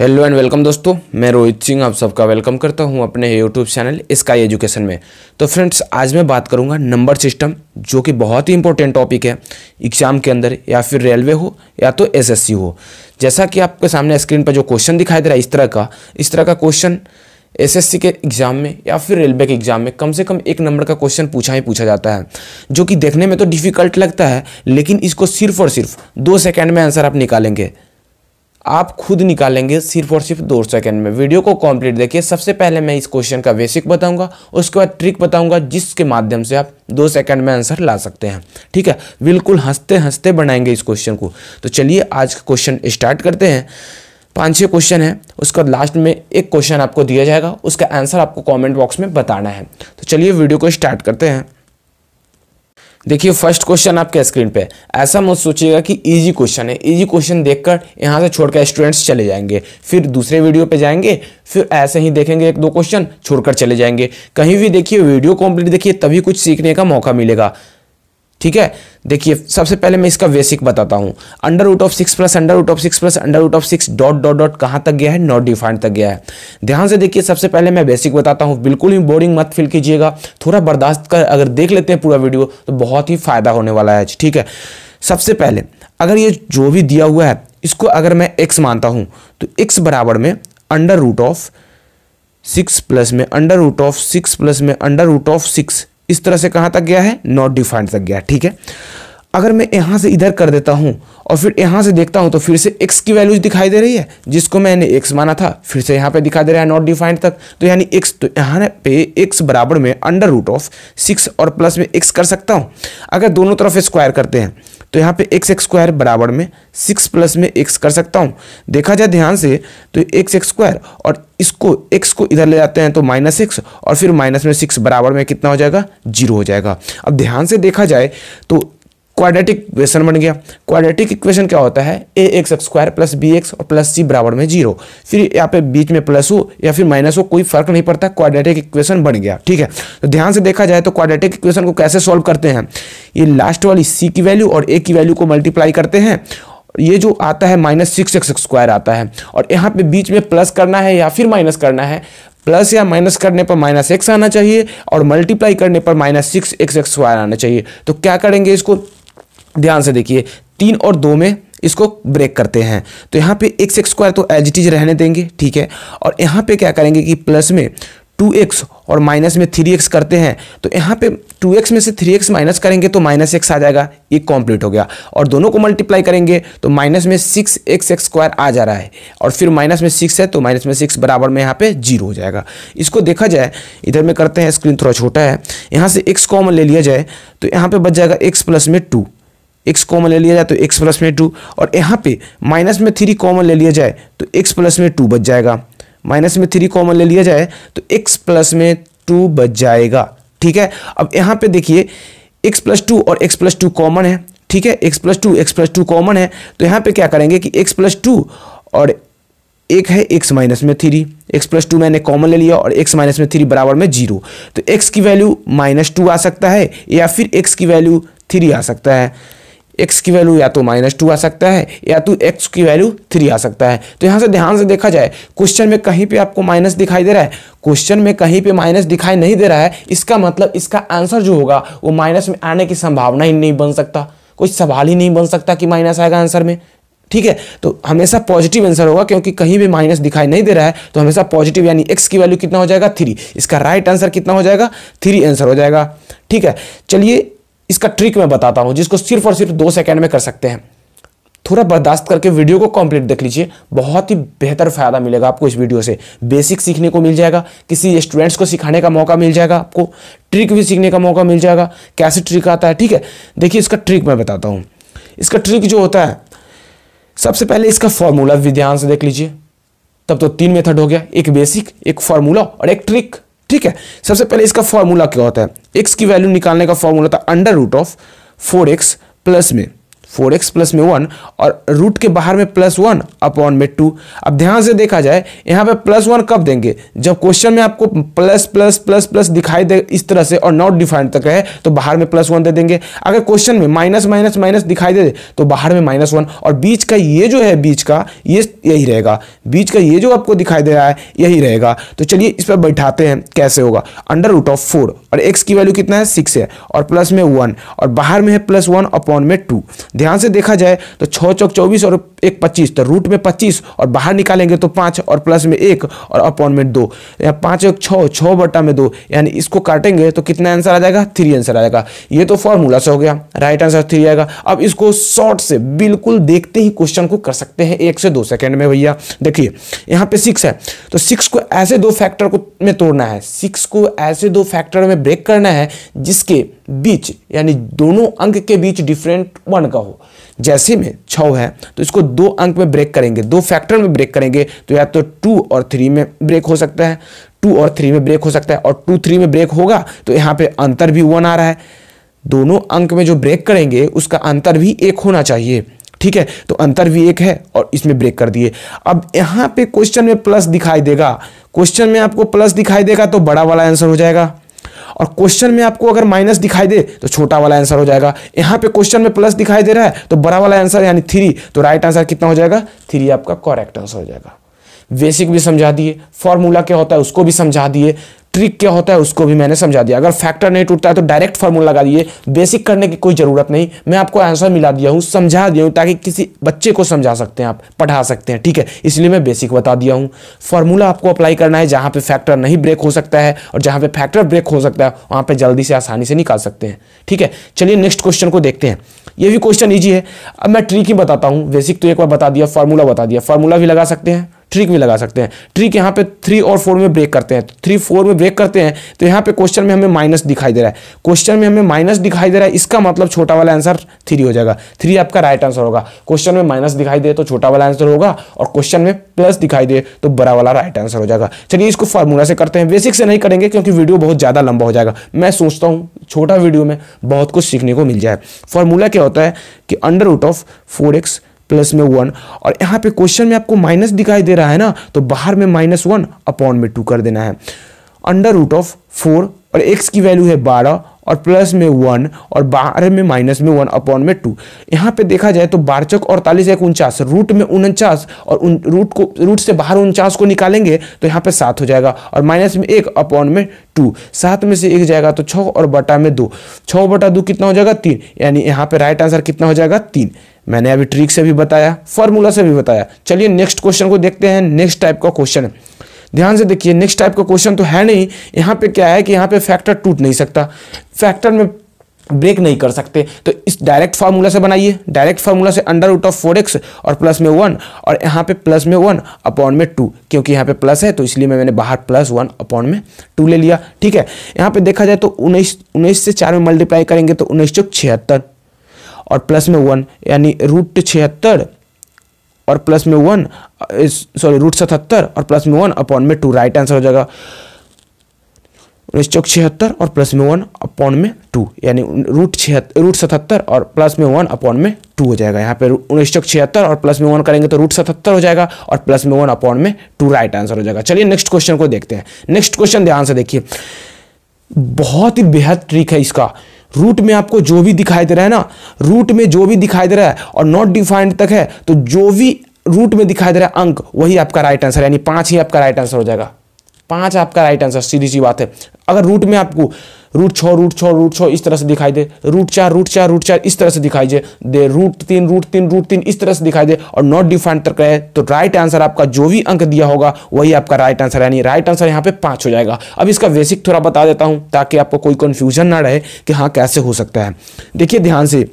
hello and welcome दोस्तों मैं रोहित सिंह आप सबका वेलकम करता हूं अपने यूट्यूब चैनल स्काई एजुकेशन में तो फ्रेंड्स आज मैं बात करूंगा नंबर सिस्टम जो कि बहुत ही इंपॉर्टेंट टॉपिक है एग्जाम के अंदर या फिर रेलवे हो या तो एसएससी हो जैसा कि आपके सामने स्क्रीन पर जो क्वेश्चन दिखाई दे रहा है इस तरह का इस तरह का क्वेश्चन एस के एग्ज़ाम में या फिर रेलवे के एग्ज़ाम में कम से कम एक नंबर का क्वेश्चन पूछा ही पूछा जाता है जो कि देखने में तो डिफ़िकल्ट लगता है लेकिन इसको सिर्फ और सिर्फ दो सेकेंड में आंसर आप निकालेंगे आप खुद निकालेंगे सिर्फ और सिर्फ दो सेकंड में वीडियो को कंप्लीट देखिए सबसे पहले मैं इस क्वेश्चन का बेसिक बताऊंगा उसके बाद ट्रिक बताऊंगा जिसके माध्यम से आप दो सेकंड में आंसर ला सकते हैं ठीक है बिल्कुल हंसते हंसते बनाएंगे इस क्वेश्चन को तो चलिए आज का क्वेश्चन स्टार्ट करते हैं पाँच छः क्वेश्चन है उसका लास्ट में एक क्वेश्चन आपको दिया जाएगा उसका आंसर आपको कॉमेंट बॉक्स में बताना है तो चलिए वीडियो को स्टार्ट करते हैं देखिए फर्स्ट क्वेश्चन आपके स्क्रीन पे ऐसा मत सोचिएगा कि इजी क्वेश्चन है इजी क्वेश्चन देखकर यहाँ से छोड़कर स्टूडेंट्स चले जाएंगे फिर दूसरे वीडियो पे जाएंगे फिर ऐसे ही देखेंगे एक दो क्वेश्चन छोड़कर चले जाएंगे कहीं भी देखिए वीडियो कंप्लीट देखिए तभी कुछ सीखने का मौका मिलेगा ठीक है देखिए सबसे पहले मैं इसका बेसिक बताता हूँ under root of six plus under root of six plus under root of six dot dot dot कहाँ तक गया है नॉट डिफाइंड तक गया है ध्यान से देखिए सबसे पहले मैं बेसिक बताता हूँ बिल्कुल ही बोरिंग मत फील कीजिएगा थोड़ा बर्दाश्त कर अगर देख लेते हैं पूरा वीडियो तो बहुत ही फायदा होने वाला है ठीक है सबसे पहले अगर ये जो भी दिया हुआ है इसको अगर मैं एक्स मानता हूँ तो एक्स बराबर में under root of six plus में under root of six plus में अंडर रूट ऑफ सिक्स इस तरह से कहाँ तक गया है नॉट डिफाइंड तक गया ठीक है अगर मैं यहाँ से इधर कर देता हूँ और फिर यहाँ से देखता हूँ तो फिर से x की वैल्यूज दिखाई दे रही है जिसको मैंने x माना था फिर से यहाँ पे दिखाई दे रहा है नॉट डिफाइंड तक तो यानी x तो यहाँ पे x बराबर में अंडर रूट ऑफ सिक्स और प्लस में x कर सकता हूँ अगर दोनों तरफ स्क्वायर करते हैं तो यहाँ पे एक्स स्क्वायर बराबर में सिक्स प्लस में एक्स कर सकता हूँ देखा जाए ध्यान से तो एक्स एक्स स्क्वायर और इसको एक्स को इधर ले जाते हैं तो माइनस एक्स और फिर माइनस में सिक्स बराबर में कितना हो जाएगा जीरो हो जाएगा अब ध्यान से देखा जाए तो क्वाड्रेटिक इक्वेशन बन गया क्वाड्रेटिक इक्वेशन क्या होता है a x square plus b x और प्लस सी बराबर में जीरो फिर यहाँ पे बीच में प्लस हो या फिर माइनस हो कोई फर्क नहीं पड़ता क्वाड्रेटिक इक्वेशन बन गया ठीक है तो ध्यान से देखा जाए तो क्वाड्रेटिक इक्वेशन को कैसे सॉल्व करते हैं ये लास्ट वाली सी की वैल्यू और ए की वैल्यू को मल्टीप्लाई करते हैं ये जो आता है माइनस सिक्स एक्स स्क्वायर आता है और यहाँ पे बीच में प्लस करना है या फिर माइनस करना है प्लस या माइनस करने पर माइनस एक्स आना चाहिए और मल्टीप्लाई करने पर minus six x x square आना चाहिए तो क्या करेंगे इसको ध्यान से देखिए तीन और दो में इसको ब्रेक करते हैं तो यहाँ पे एक्स एक्स स्क्वायर तो एज रहने देंगे ठीक है और यहाँ पे क्या करेंगे कि प्लस में टू एक्स और माइनस में थ्री एक्स करते हैं तो यहाँ पे टू एक्स में से थ्री एक्स माइनस करेंगे तो माइनस एक्स आ जाएगा ये कॉम्प्लीट हो गया और दोनों को मल्टीप्लाई करेंगे तो माइनस में सिक्स एक्स एक्स स्क्वायर आ जा रहा है और फिर माइनस में सिक्स है तो माइनस में सिक्स बराबर में यहाँ पे जीरो हो जाएगा इसको देखा जाए इधर में करते हैं स्क्रीन थोड़ा छोटा है यहाँ से एक्स कॉमन ले लिया जाए तो यहाँ पर बच जाएगा एक्स प्लस में टू एक्स कॉमन ले लिया जाए तो एक्स प्लस में टू और यहाँ पे माइनस में थ्री कॉमन ले लिया जाए तो एक्स प्लस में टू बच जाएगा माइनस में थ्री कॉमन ले लिया जाए तो एक्स प्लस में टू बच जाएगा ठीक है अब यहाँ पे देखिए एक्स प्लस टू और एक्स प्लस टू कॉमन है ठीक है x plus two x plus two common है तो यहाँ पे क्या करेंगे कि एक्स प्लस टू और एक है एक्स माइनस में थ्री एक्स प्लस टू मैंने कॉमन ले लिया और एक्स माइनस में थ्री बराबर में जीरो तो एक्स की वैल्यू माइनस टू आ सकता है या फिर एक्स की वैल्यू थ्री आ सकता है एक्स की वैल्यू या तो माइनस टू आ सकता है या तो एक्स की वैल्यू थ्री आ सकता है तो यहाँ से ध्यान से देखा जाए क्वेश्चन में कहीं पे आपको माइनस दिखाई दे रहा है क्वेश्चन में कहीं पे माइनस दिखाई नहीं दे रहा है इसका मतलब इसका आंसर जो होगा वो माइनस में आने की संभावना ही नहीं बन सकता कोई सवाल ही नहीं बन सकता कि माइनस आएगा आंसर में ठीक है तो हमेशा पॉजिटिव आंसर होगा क्योंकि कहीं भी माइनस दिखाई नहीं दे रहा है तो हमेशा पॉजिटिव यानी एक्स की वैल्यू कितना हो जाएगा थ्री इसका राइट आंसर कितना हो जाएगा थ्री आंसर हो जाएगा ठीक है चलिए इसका ट्रिक मैं बताता हूँ जिसको सिर्फ और सिर्फ दो सेकेंड में कर सकते हैं थोड़ा बर्दाश्त करके वीडियो को कंप्लीट देख लीजिए बहुत ही बेहतर फायदा मिलेगा आपको इस वीडियो से बेसिक सीखने को मिल जाएगा किसी स्टूडेंट्स को सिखाने का मौका मिल जाएगा आपको ट्रिक भी सीखने का मौका मिल जाएगा कैसे ट्रिक आता है ठीक है देखिए इसका ट्रिक मैं बताता हूँ इसका ट्रिक जो होता है सबसे पहले इसका फॉर्मूला विध्यान से देख लीजिए तब तो तीन मेथड हो गया एक बेसिक एक फॉर्मूला और एक ट्रिक ठीक है सबसे पहले इसका फॉर्मूला क्या होता है एक्स की वैल्यू निकालने का फॉर्मूला था under root of four x plus में फोर एक्स प्लस में वन और रूट के बाहर में प्लस वन अपॉन में टू अब ध्यान से देखा जाए यहाँ पे प्लस वन कब देंगे जब क्वेश्चन में आपको प्लस प्लस प्लस प्लस दिखाई दे इस तरह से और नॉट डिफाइंड तक है तो बाहर में प्लस वन दे देंगे अगर क्वेश्चन में माइनस माइनस माइनस दिखाई दे तो बाहर में माइनस वन और बीच का ये जो है बीच का ये यही रहेगा बीच का ये जो आपको दिखाई दे रहा है यही रहेगा तो चलिए इस पर बैठाते हैं कैसे होगा अंडर रूट ऑफ फोर और एक्स की वैल्यू कितना है सिक्स है और प्लस में वन और बाहर में है प्लस वन अपॉन में टू ध्यान से देखा जाए तो छः चौक चौबीस और एक पच्चीस तो रूट में पच्चीस और बाहर निकालेंगे तो पाँच और प्लस में एक और अपॉन में दो या पाँच एक छः छः बटा में दो यानी इसको काटेंगे तो कितना आंसर आ जाएगा थ्री आंसर आ जाएगा ये तो फॉर्मूला से हो गया राइट आंसर थ्री आएगा अब इसको शॉर्ट से बिल्कुल देखते ही क्वेश्चन को कर सकते हैं एक से दो सेकेंड में भैया देखिए यहाँ पे सिक्स है तो सिक्स को ऐसे दो फैक्टर को में तोड़ना है सिक्स को ऐसे दो फैक्टर में ब्रेक करना है जिसके बीच यानी दोनों अंक के बीच डिफरेंट वन का हो जैसे में छ है तो इसको दो अंक में ब्रेक करेंगे दो फैक्टर में ब्रेक करेंगे तो या तो टू और थ्री में ब्रेक हो सकता है टू और थ्री में ब्रेक हो सकता है और टू थ्री में ब्रेक होगा तो यहाँ पे अंतर भी वन आ रहा है दोनों अंक में जो ब्रेक करेंगे उसका अंतर भी एक होना चाहिए ठीक है तो अंतर भी एक है और इसमें ब्रेक कर दिए अब यहाँ पे क्वेश्चन में प्लस दिखाई देगा क्वेश्चन में आपको प्लस दिखाई देगा तो बड़ा वाला आंसर हो जाएगा और क्वेश्चन में आपको अगर माइनस दिखाई दे तो छोटा वाला आंसर हो जाएगा यहाँ पे क्वेश्चन में प्लस दिखाई दे रहा है तो बड़ा वाला आंसर यानी थ्री तो राइट आंसर कितना हो जाएगा थ्री आपका करेक्ट आंसर हो जाएगा बेसिक भी समझा दिए फॉर्मूला क्या होता है उसको भी समझा दिए ट्रिक क्या होता है उसको भी मैंने समझा दिया अगर फैक्टर नहीं टूटता है तो डायरेक्ट फॉर्मूला लगा दिए बेसिक करने की कोई ज़रूरत नहीं मैं आपको आंसर मिला दिया हूँ समझा दिया हूँ ताकि किसी बच्चे को समझा सकते हैं आप पढ़ा सकते हैं ठीक है इसलिए मैं बेसिक बता दिया हूँ फार्मूला आपको अप्लाई करना है जहाँ पर फैक्टर नहीं ब्रेक हो सकता है और जहाँ पर फैक्टर ब्रेक हो सकता है वहाँ पर जल्दी से आसानी से निकाल सकते हैं ठीक है चलिए नेक्स्ट क्वेश्चन को देखते हैं ये भी क्वेश्चन ईजी है अब मैं ट्रिक ही बताता हूँ बेसिक तो एक बार बता दिया फार्मूला बता दिया फार्मूला भी लगा सकते हैं ट्रिक भी लगा सकते हैं ट्रिक यहाँ पे थ्री और फोर में ब्रेक करते हैं थ्री तो फोर में ब्रेक करते हैं तो यहाँ पे क्वेश्चन में हमें माइनस दिखाई दे रहा है क्वेश्चन में हमें माइनस दिखाई दे रहा है इसका मतलब छोटा वाला आंसर थ्री हो जाएगा थ्री आपका राइट आंसर होगा क्वेश्चन में माइनस दिखाई दे तो छोटा वाला आंसर होगा और क्वेश्चन में प्लस दिखाई दे तो बड़ा वाला राइट आंसर हो जाएगा चलिए इसको फार्मूला से करते हैं बेसिक से नहीं करेंगे क्योंकि वीडियो बहुत ज़्यादा लंबा हो जाएगा मैं सोचता हूँ छोटा वीडियो में बहुत कुछ सीखने को मिल जाए फार्मूला क्या होता है कि under root of four x plus में वन और यहाँ पे क्वेश्चन में आपको माइनस दिखाई दे रहा है ना तो बाहर में माइनस वन अपॉन में टू कर देना है अंडर रूट ऑफ फोर और एक्स की वैल्यू है बारह और प्लस में वन और बारह में माइनस में वन अपॉन में टू यहाँ पे देखा जाए तो बारचक अड़तालीस एक उनचास रूट में उनचास और उन रूट को रूट से बाहर उनचास को निकालेंगे तो यहाँ पे सात हो जाएगा और माइनस में एक अपॉन में टू सात में से एक जाएगा तो छः और बटा में दो छः बटा दो कितना हो जाएगा तीन यानी यहाँ पे राइट आंसर कितना हो जाएगा तीन मैंने अभी ट्रिक से भी बताया फॉर्मूला से भी बताया चलिए नेक्स्ट क्वेश्चन को देखते हैं नेक्स्ट टाइप का क्वेश्चन है ध्यान से देखिए नेक्स्ट टाइप का क्वेश्चन तो है नहीं यहाँ पे क्या है कि यहाँ पे फैक्टर टूट नहीं सकता फैक्टर में ब्रेक नहीं कर सकते तो इस डायरेक्ट फार्मूला से बनाइए डायरेक्ट फार्मूला से under root of four x और प्लस में वन और यहाँ पे प्लस में वन अपॉन में टू क्योंकि यहाँ पे प्लस है तो इसलिए मैं मैंने बाहर प्लस वन अपॉन में टू ले लिया ठीक है यहाँ पे देखा जाए तो उन्नीस उन्नीस से चार में मल्टीप्लाई करेंगे तो उन्नीस चौक छिहत्तर और प्लस में वन यानी रूट छिहत्तर और प्लस में वन सॉरी रूट सतहत्तर और प्लस में वन अपॉन में टू राइट आंसर हो जाएगा उन्नीस चौक छिहत्तर और प्लस में वन अपॉन में टू यानी रूट छिहत्तर रूट सतहत्तर और प्लस में वन अपॉन में टू हो जाएगा यहाँ पे उन्नीस चौक छिहत्तर और प्लस में वन करेंगे तो रूट सतहत्तर हो जाएगा और प्लस में वन अपॉन में टू राइट आंसर हो जाएगा चलिए नेक्स्ट क्वेश्चन को देखते हैं नेक्स्ट क्वेश्चन ध्यान से देखिए बहुत ही बेहद ट्रिक है इसका रूट में आपको जो भी दिखाई दे रहा है ना रूट में जो भी दिखाई दे रहा है और नॉट डिफाइंड तक है तो जो भी रूट में दिखाई दे रहा है अंक वही आपका राइट आंसर यानी पांच ही आपका राइट आंसर हो जाएगा पांच आपका राइट आंसर सीधी सी बात है अगर रूट में आपको रूट छो रूट छो रूट छो इस तरह से दिखाई दे रूट चार रूट चार रूट चार इस तरह से दिखाई दे दे रूट तीन रूट तीन रूट तीन इस तरह से दिखाई दे और नॉट डिफाइंड तक रहे तो राइट आंसर आपका जो भी अंक दिया होगा वही आपका राइट आंसर यानी राइट आंसर यहाँ पे पांच हो जाएगा अब इसका बेसिक थोड़ा बता देता हूँ ताकि आपको कोई कन्फ्यूजन ना रहे कि हाँ कैसे हो सकता है देखिए ध्यान से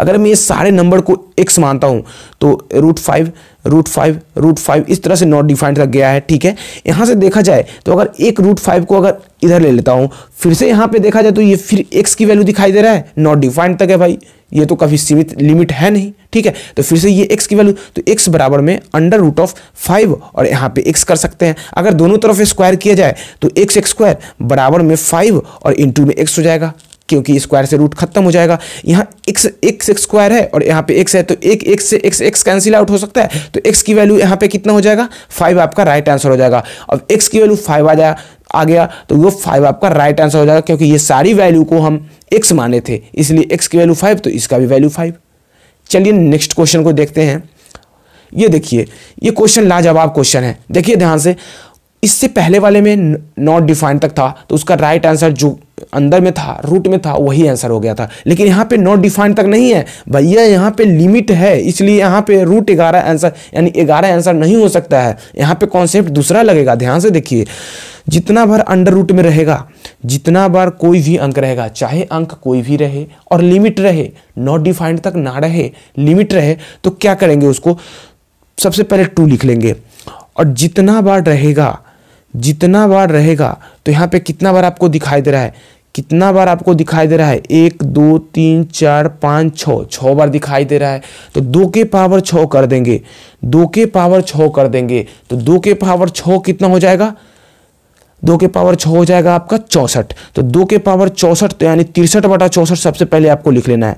अगर मैं ये सारे नंबर को एक्स मानता हूँ तो root five root five root five इस तरह से नॉट डिफाइंड रख गया है ठीक है यहाँ से देखा जाए तो अगर एक रूट फाइव को अगर इधर ले लेता हूँ फिर से यहाँ पे देखा जाए तो ये फिर एक्स की वैल्यू दिखाई दे रहा है नॉट डिफाइंड तक है भाई ये तो कभी सीमित लिमिट है नहीं ठीक है तो फिर से ये एक्स की वैल्यू तो एक्स बराबर में अंडर रूट ऑफ फाइव और यहाँ पे एक्स कर सकते हैं अगर दोनों तरफ स्क्वायर किया जाए तो एक्स एक्स स्क्वायर बराबर में फाइव और इंटू में एक्स हो जाएगा क्योंकि स्क्वायर से रूट खत्म हो जाएगा यहाँ एक्स एक्स स्क्वायर है और यहाँ पे एक्स है तो एक एक्स से एक्स एक्स कैंसिल आउट हो सकता है तो एक्स की वैल्यू यहाँ पे कितना हो जाएगा फाइव आपका राइट आंसर हो जाएगा अब एक्स की वैल्यू फाइव आ जाएगा आ गया तो वो फाइव आपका राइट आंसर हो जाएगा क्योंकि ये सारी वैल्यू को हम एक्स माने थे इसलिए एक्स की वैल्यू फाइव तो इसका भी वैल्यू फाइव चलिए नेक्स्ट क्वेश्चन को देखते हैं ये देखिए ये क्वेश्चन लाजवाब क्वेश्चन है देखिए ध्यान से इससे पहले वाले में नॉट डिफाइंड तक था तो उसका राइट right आंसर जो अंदर में था रूट में था वही आंसर हो गया था लेकिन यहाँ पे नॉट डिफाइंड तक नहीं है भैया यहाँ पे लिमिट है इसलिए यहाँ पे रूट ग्यारह आंसर यानी ग्यारह आंसर नहीं हो सकता है यहाँ पे कॉन्सेप्ट दूसरा लगेगा ध्यान से देखिए जितना बार अंडर रूट में रहेगा जितना बार कोई भी अंक रहेगा चाहे अंक कोई भी रहे और लिमिट रहे नॉट डिफाइंड तक ना रहे लिमिट रहे तो क्या करेंगे उसको सबसे पहले टू लिख लेंगे और जितना बार रहेगा जितना बार रहेगा तो यहाँ पे कितना बार आपको दिखाई दे रहा है कितना बार आपको दिखाई दे रहा है एक दो तीन चार पाँच छः छः बार दिखाई दे रहा है तो दो के पावर छः कर देंगे दो के पावर छः कर देंगे तो दो के पावर छः कितना हो जाएगा दो के पावर छः हो जाएगा आपका चौंसठ तो दो के पावर चौंसठ तो यानी तिरसठ बटा चौंसठ सबसे पहले आपको लिख लेना है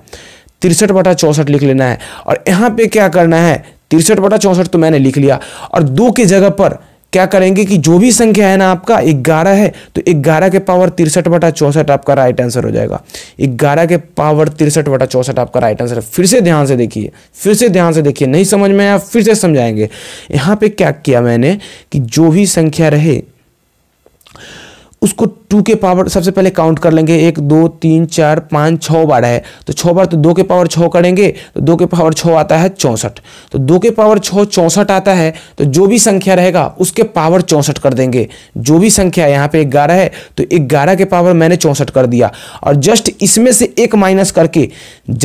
तिरसठ बटा चौंसठ लिख लेना है और यहाँ पे क्या करना है तिरसठ बटा चौंसठ तो मैंने लिख लिया और दो के जगह पर क्या करेंगे कि जो भी संख्या है ना आपका ग्यारह है तो ग्यारह के पावर तिरसठ बटा चौसठ आपका राइट आंसर हो जाएगा ग्यारह के पावर तिरसठ बटा चौसठ आपका राइट आंसर है फिर से ध्यान से देखिए फिर से ध्यान से देखिए नहीं समझ में आया फिर से समझाएंगे यहाँ पे क्या किया मैंने कि जो भी संख्या रहे उसको टू के पावर सबसे पहले काउंट कर लेंगे एक दो तीन चार पाँच छः बार है तो छः बार तो दो के पावर छः करेंगे तो दो के पावर छः आता है चौंसठ तो दो के पावर छः चौंसठ आता है तो जो भी संख्या रहेगा उसके पावर चौंसठ कर देंगे जो भी संख्या यहाँ पे ग्यारह है तो ग्यारह के पावर मैंने चौंसठ कर दिया और जस्ट इसमें से एक माइनस करके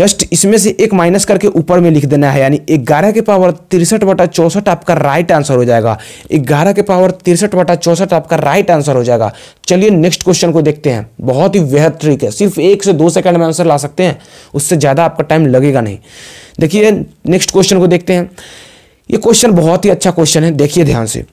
जस्ट इसमें से एक माइनस करके ऊपर में लिख देना है यानी ग्यारह के पावर तिरसठ बटा चौंसठ आपका राइट आंसर हो जाएगा ग्यारह के पावर तिरसठ बटा चौंसठ आपका राइट आंसर हो जाएगा चलिए नेक्स्ट क्वेश्चन को देखते हैं बहुत ही बेहद ट्रिक है सिर्फ एक से दो सेकंड में आंसर ला सकते हैं उससे ज़्यादा आपका टाइम लगेगा नहीं देखिए नेक्स्ट क्वेश्चन को देखते हैं ये क्वेश्चन बहुत ही अच्छा क्वेश्चन है देखिए ध्यान से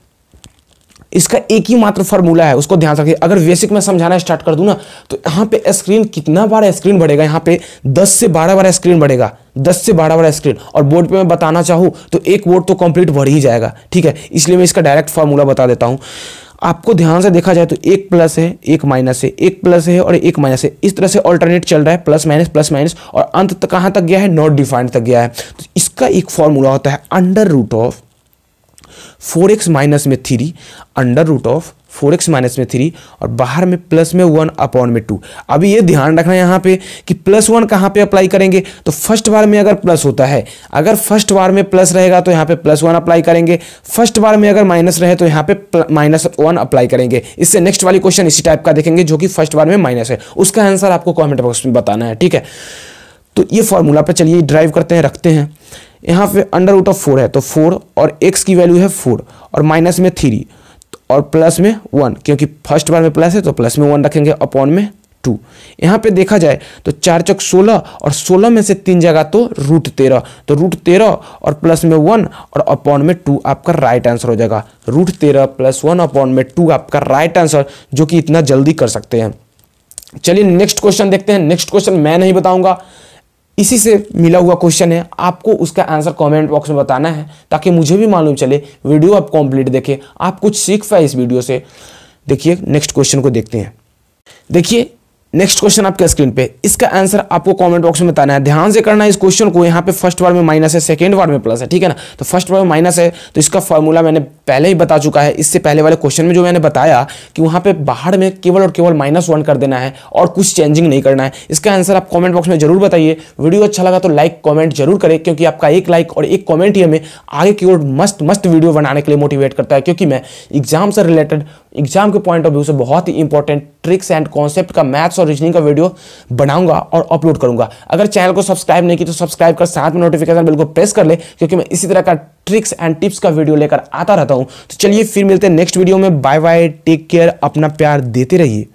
इसका एक ही मात्र फॉर्मूला है उसको ध्यान रखिए अगर बेसिक में समझाना स्टार्ट कर दूँ ना तो यहाँ पे स्क्रीन कितना बार स्क्रीन बढ़ेगा यहाँ पे 10 से 12 बार स्क्रीन बढ़ेगा 10 से 12 बार स्क्रीन और बोर्ड पे मैं बताना चाहूँ तो एक बोर्ड तो कंप्लीट बढ़ ही जाएगा ठीक है इसलिए मैं इसका डायरेक्ट फार्मूला बता देता हूँ आपको ध्यान से देखा जाए तो एक प्लस है एक माइनस है एक प्लस है और एक माइनस है इस तरह से ऑल्टरनेट चल रहा है प्लस माइनस प्लस माइनस और अंत तक कहाँ तक गया है नॉट डिफाइंड तक गया है तो इसका एक फॉर्मूला होता है under root of four x minus में three under root of four x minus में थ्री और बाहर में प्लस में वन अपॉन में टू अभी ये ध्यान रखना है यहाँ पे कि प्लस वन कहाँ पे अप्लाई करेंगे तो फर्स्ट बार में अगर प्लस होता है अगर फर्स्ट बार में प्लस रहेगा तो यहाँ पे प्लस वन अप्लाई करेंगे फर्स्ट बार में अगर माइनस रहे तो यहाँ पे माइनस वन अप्लाई करेंगे इससे नेक्स्ट वाली क्वेश्चन इसी टाइप का देखेंगे जो कि फर्स्ट बार में माइनस है उसका आंसर आपको कॉमेंट बॉक्स में बताना है ठीक है तो ये फॉर्मूला पर चलिए ड्राइव करते हैं रखते हैं यहाँ पे अंडर रूट ऑफ फोर है तो फोर और एक्स की वैल्यू है फोर और माइनस में थ्री और प्लस में वन क्योंकि फर्स्ट बार में प्लस है तो प्लस में वन रखेंगे अपॉन में टू यहाँ पे देखा जाए तो चार चौक सोलह और सोलह में से तीन जगह तो रूट तेरह तो रूट तेरह और प्लस में वन और अपॉन में टू आपका राइट आंसर हो जाएगा रूट तेरह प्लस वन अपॉन में टू आपका राइट आंसर जो कि इतना जल्दी कर सकते हैं चलिए नेक्स्ट क्वेश्चन देखते हैं नेक्स्ट क्वेश्चन मैं नहीं बताऊंगा इसी से मिला हुआ क्वेश्चन है आपको उसका आंसर कमेंट बॉक्स में बताना है ताकि मुझे भी मालूम चले वीडियो आप कंप्लीट देखें आप कुछ सीख पाए इस वीडियो से देखिए नेक्स्ट क्वेश्चन को देखते हैं देखिए नेक्स्ट क्वेश्चन आपके स्क्रीन पे इसका आंसर आपको कमेंट बॉक्स में बताना है ध्यान से करना है इस क्वेश्चन को यहाँ पे फर्स्ट वार्ड में माइनस है सेकंड वार्ड में प्लस है ठीक है ना तो फर्स्ट वार्ड में माइनस है तो इसका फॉर्मूला मैंने पहले ही बता चुका है इससे पहले वाले क्वेश्चन में जो मैंने बताया कि वहाँ पे बाहर में केवल और केवल माइनस वन कर देना है और कुछ चेंजिंग नहीं करना है इसका आंसर आप कॉमेंट बॉक्स में जरूर बताइए वीडियो अच्छा लगा तो लाइक कॉमेंट जरूर करें क्योंकि आपका एक लाइक और एक कॉमेंट ही हमें आगे की ओर मस्त मस्त वीडियो बनाने के लिए मोटिवेट करता है क्योंकि मैं एग्जाम से रिलेटेड एग्जाम के पॉइंट ऑफ व्यू से बहुत ही इंपॉर्टेंट ट्रिक्स एंड कॉन्सेप्ट का मैथ्स और रीजनिंग का वीडियो बनाऊंगा और अपलोड करूंगा अगर चैनल को सब्सक्राइब नहीं की तो सब्सक्राइब कर साथ में नोटिफिकेशन बिल को प्रेस कर ले क्योंकि मैं इसी तरह का ट्रिक्स एंड टिप्स का वीडियो लेकर आता रहता हूं तो चलिए फिर मिलते हैं नेक्स्ट वीडियो में बाय बाय टेक केयर अपना प्यार देते रहिए